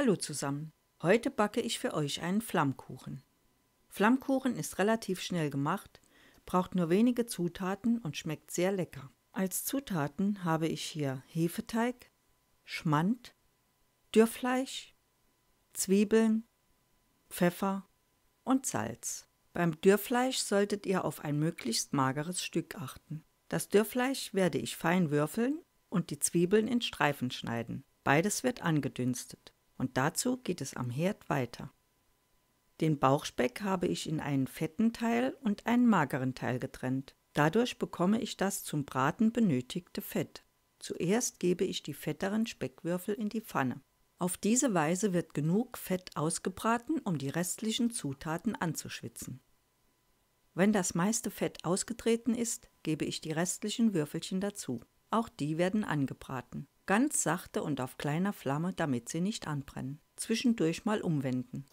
Hallo zusammen. Heute backe ich für euch einen Flammkuchen. Flammkuchen ist relativ schnell gemacht, braucht nur wenige Zutaten und schmeckt sehr lecker. Als Zutaten habe ich hier Hefeteig, Schmand, Dürrfleisch, Zwiebeln, Pfeffer und Salz. Beim Dürrfleisch solltet ihr auf ein möglichst mageres Stück achten. Das Dürrfleisch werde ich fein würfeln und die Zwiebeln in Streifen schneiden. Beides wird angedünstet und dazu geht es am Herd weiter. Den Bauchspeck habe ich in einen fetten Teil und einen mageren Teil getrennt. Dadurch bekomme ich das zum Braten benötigte Fett. Zuerst gebe ich die fetteren Speckwürfel in die Pfanne. Auf diese Weise wird genug Fett ausgebraten, um die restlichen Zutaten anzuschwitzen. Wenn das meiste Fett ausgetreten ist, gebe ich die restlichen Würfelchen dazu. Auch die werden angebraten. Ganz sachte und auf kleiner Flamme, damit sie nicht anbrennen. Zwischendurch mal umwenden.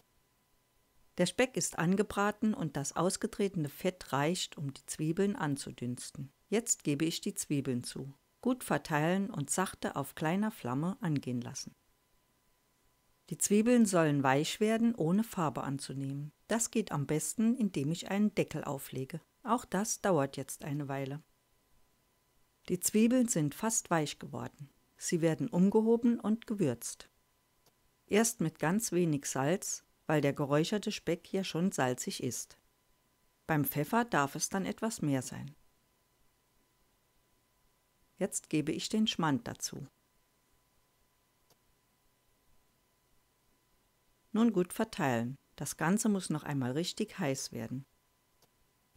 Der Speck ist angebraten und das ausgetretene Fett reicht, um die Zwiebeln anzudünsten. Jetzt gebe ich die Zwiebeln zu. Gut verteilen und sachte auf kleiner Flamme angehen lassen. Die Zwiebeln sollen weich werden, ohne Farbe anzunehmen. Das geht am besten, indem ich einen Deckel auflege. Auch das dauert jetzt eine Weile. Die Zwiebeln sind fast weich geworden. Sie werden umgehoben und gewürzt. Erst mit ganz wenig Salz, weil der geräucherte Speck ja schon salzig ist. Beim Pfeffer darf es dann etwas mehr sein. Jetzt gebe ich den Schmand dazu. Nun gut verteilen. Das Ganze muss noch einmal richtig heiß werden.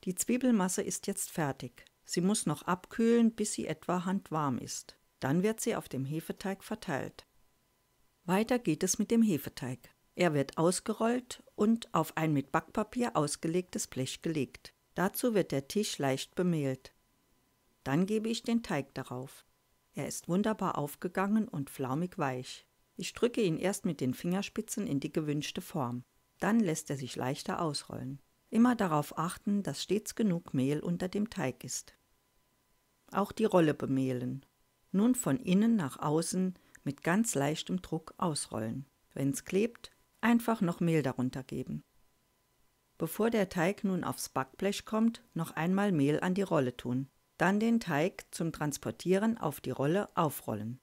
Die Zwiebelmasse ist jetzt fertig. Sie muss noch abkühlen, bis sie etwa handwarm ist. Dann wird sie auf dem Hefeteig verteilt. Weiter geht es mit dem Hefeteig. Er wird ausgerollt und auf ein mit Backpapier ausgelegtes Blech gelegt. Dazu wird der Tisch leicht bemehlt. Dann gebe ich den Teig darauf. Er ist wunderbar aufgegangen und flaumig weich. Ich drücke ihn erst mit den Fingerspitzen in die gewünschte Form. Dann lässt er sich leichter ausrollen. Immer darauf achten, dass stets genug Mehl unter dem Teig ist. Auch die Rolle bemehlen nun von innen nach außen mit ganz leichtem Druck ausrollen. Wenn es klebt, einfach noch Mehl darunter geben. Bevor der Teig nun aufs Backblech kommt, noch einmal Mehl an die Rolle tun. Dann den Teig zum Transportieren auf die Rolle aufrollen.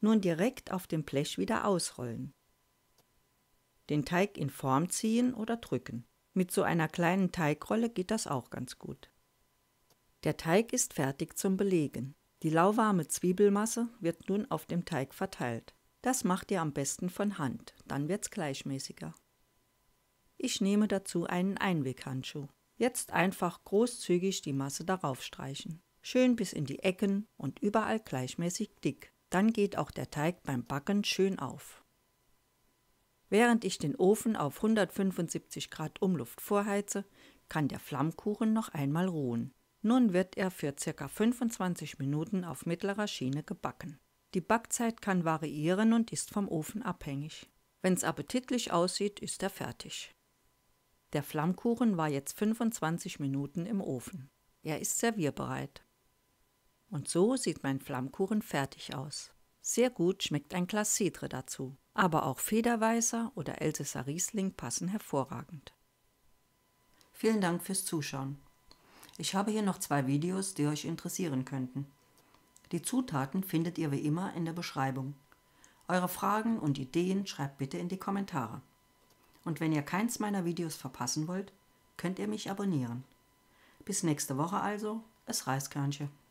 Nun direkt auf dem Blech wieder ausrollen. Den Teig in Form ziehen oder drücken. Mit so einer kleinen Teigrolle geht das auch ganz gut. Der Teig ist fertig zum Belegen. Die lauwarme Zwiebelmasse wird nun auf dem Teig verteilt. Das macht ihr am besten von Hand, dann wird's gleichmäßiger. Ich nehme dazu einen Einweghandschuh. Jetzt einfach großzügig die Masse darauf streichen. Schön bis in die Ecken und überall gleichmäßig dick. Dann geht auch der Teig beim Backen schön auf. Während ich den Ofen auf 175 Grad Umluft vorheize, kann der Flammkuchen noch einmal ruhen. Nun wird er für ca. 25 Minuten auf mittlerer Schiene gebacken. Die Backzeit kann variieren und ist vom Ofen abhängig. Wenn es appetitlich aussieht, ist er fertig. Der Flammkuchen war jetzt 25 Minuten im Ofen. Er ist servierbereit. Und so sieht mein Flammkuchen fertig aus. Sehr gut schmeckt ein Glas Cidre dazu, aber auch Federweißer oder Elsässer Riesling passen hervorragend. Vielen Dank fürs Zuschauen. Ich habe hier noch zwei Videos, die euch interessieren könnten. Die Zutaten findet ihr wie immer in der Beschreibung. Eure Fragen und Ideen schreibt bitte in die Kommentare. Und wenn ihr keins meiner Videos verpassen wollt, könnt ihr mich abonnieren. Bis nächste Woche also, es Reiskörnchen.